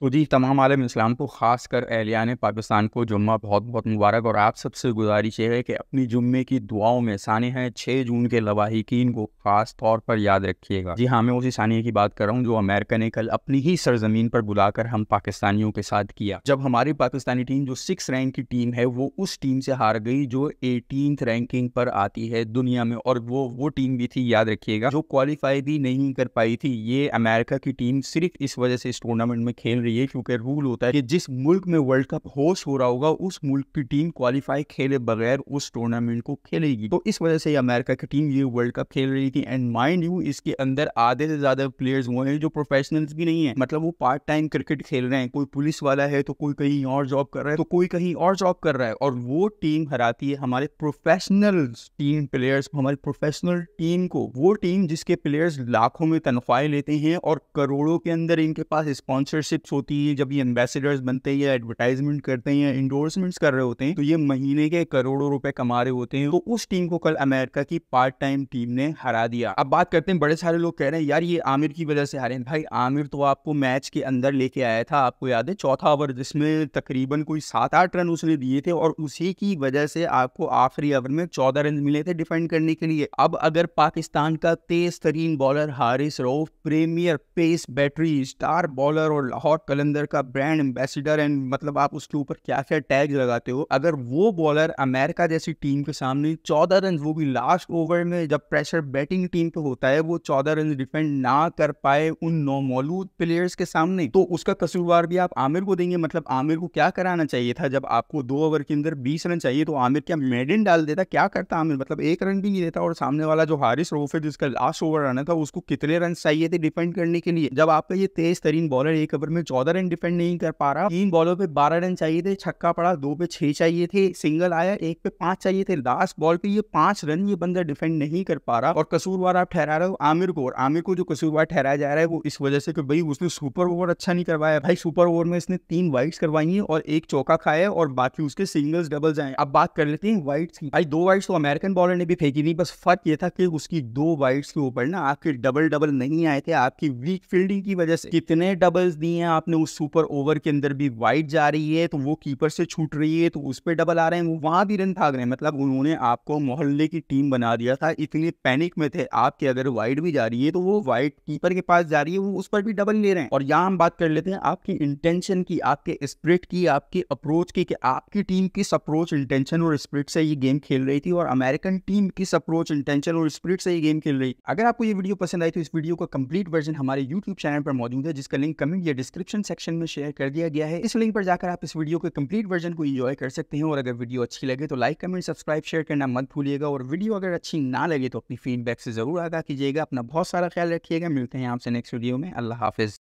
तो जी तमाम आलम इस्लाम को ख़ास कर अहलियान पाकिस्तान को जुम्मा बहुत बहुत मुबारक और आप सबसे गुजारिश ये है कि अपनी जुम्मे की दुआओं में साने हैं छः जून के लवाहिकीन को ख़ास तौर पर याद रखिएगा जी हाँ मैं उसी सानिया की बात कर रहा हूँ जो अमेरिका ने कल अपनी ही सरजमीन पर बुलाकर हम पाकिस्तानियों के साथ किया जब हमारी पाकिस्तानी टीम जो सिक्स रैंक की टीम है वो उस टीम से हार गई जो एटीन रैंकिंग पर आती है दुनिया में और वो वो टीम भी थी याद रखिएगा जो क्वालिफाई भी नहीं कर पाई थी ये अमेरिका की टीम सिर्फ इस वजह से इस टूर्नामेंट में खेल रही रही है क्योंकि रूल होता है कि जिस मुल्क में वर्ल्ड कप होस्ट हो रहा होगा उस मुल्क की टीम क्वालिफाई खेले बगैर उस टूर्नामेंट को खेलेगी तो इस वजह से अमेरिका की टीम ये वर्ल्ड कप खेल रही थी एंड माइंड यू इसके अंदर आधे से ज्यादा प्लेयर्स वो हैं जो प्रोफेशनल्स भी नहीं है मतलब वो पार्ट टाइम क्रिकेट खेल रहे हैं कोई पुलिस वाला है तो कोई कहीं और जॉब कर रहा है तो कोई कहीं और जॉब कर रहा है और वो टीम हराती है हमारे प्रोफेशनल टीम प्लेयर्स हमारे प्रोफेशनल टीम को वो टीम जिसके प्लेयर्स लाखों में तनख्वाहें लेते हैं और करोड़ों के अंदर इनके पास स्पॉन्सरशिप्स होती है जब ये एम्बेसडर्स बनते हैं या एडवर्टाइजमेंट करते हैं या इंडोर्समेंट्स कर रहे होते हैं तो ये महीने के करोड़ों रुपए कमा रहे होते हैं तो उस टीम को कल अमेरिका की पार्ट टाइम टीम ने हरा दिया अब बात करते हैं बड़े सारे लोग कह रहे हैं यार ये आमिर की वजह से हारे हैं भाई आमिर तो आपको मैच के अंदर लेके आया था आपको याद है चौथा ओवर जिसमें तकरीबन कोई सात आठ रन उसने दिए थे और उसी की वजह से आपको आखिरी ओवर में चौदह रन मिले थे डिफेंड करने के लिए अब अगर पाकिस्तान का तेज तरीन bowler Haris Rauf premier pace battery star bowler और लाहौर कलंदर का ब्रांड एम्बेसडर एंड मतलब आप उसके ऊपर क्या क्या टैग लगाते हो अगर वो बॉलर अमेरिका जैसी टीम के सामने चौदह रन वो भी लास्ट ओवर में जब प्रेशर बैटिंग टीम पे होता है वो चौदह रन डिफेंड ना कर पाए उन नौमौलूद प्लेयर्स के सामने तो उसका कसूरवार भी आप आमिर को देंगे मतलब आमिर को क्या कराना चाहिए था जब आपको दो ओवर के अंदर बीस रन चाहिए तो आमिर क्या मेडिन डाल देता क्या करता आमिर मतलब एक रन भी नहीं देता और सामने वाला जो हारिस रोफ है जिसका लास्ट ओवर रन था उसको कितने रन चाहिए थे डिफेंड करने के लिए जब आपका ये तेज तरीन बॉलर एक ओवर में चौदह ऑदर रन डिफेंड नहीं कर पा रहा तीन बॉलों पे बारह रन चाहिए थे छक्का पड़ा दो पे छह चाहिए थे सिंगल आया एक पे पांच चाहिए थे लास्ट बॉल पे ये पांच रन ये बंदा डिफेंड नहीं कर पा रहा और कसूरवार आप ठहरा रहे हो आमिर को और आमिर को जो कसूरवार ठहराया जा रहा है वो इस वजह से कि भाई उसने सुपर ओवर अच्छा नहीं करवाया भाई सुपर ओवर में इसने तीन वाइट करवाई है और एक चौका खाया और बाकी उसके सिंगल्स डबल्स आए अब बात कर लेते हैं वाइट की भाई दो वाइट तो अमेरिकन बॉलर ने भी फेंकी थी बस फर्क ये था कि उसकी दो वाइट के ऊपर ना आपके डबल डबल नहीं आए थे आपकी वीक फील्डिंग की वजह से कितने डबल्स दिए हैं आपने अपने उस सुपर ओवर के अंदर भी वाइड जा रही है तो वो कीपर से छूट रही है तो उस पर डबल आ रहे हैं वो वहाँ भी रन भाग रहे हैं मतलब उन्होंने आपको मोहल्ले की टीम बना दिया था इतने पैनिक में थे आपके अगर वाइड भी जा रही है तो वो वाइड कीपर के पास जा रही है वो उस पर भी डबल ले रहे हैं और यहाँ हम बात कर लेते हैं आपकी इंटेंशन की आपके स्प्रिट की आपके अप्रोच की कि आपकी टीम किस अप्रोच इंटेंशन और स्प्रिट से ये गेम खेल रही थी और अमेरिकन टीम किस अप्रोच इंटेंशन और स्प्रिट से ये गेम खेल रही अगर आपको ये वीडियो पसंद आई तो इस वीडियो का कंप्लीट वर्जन हमारे यूट्यूब चैनल पर मौजूद है जिसका लिंक कमेंट या डिस्क्रिप्शन डिस्क्रिप्शन सेक्शन में शेयर कर दिया गया है इस लिंक पर जाकर आप इस वीडियो के कंप्लीट वर्जन को इंजॉय कर सकते हैं और अगर वीडियो अच्छी लगे तो लाइक कमेंट सब्सक्राइब शेयर करना मत भूलिएगा और वीडियो अगर अच्छी ना लगे तो अपनी फीडबैक से जरूर आगा कीजिएगा अपना बहुत सारा ख्याल रखिएगा मिलते हैं आपसे नेक्स्ट वीडियो में अल्लाह हाफिज़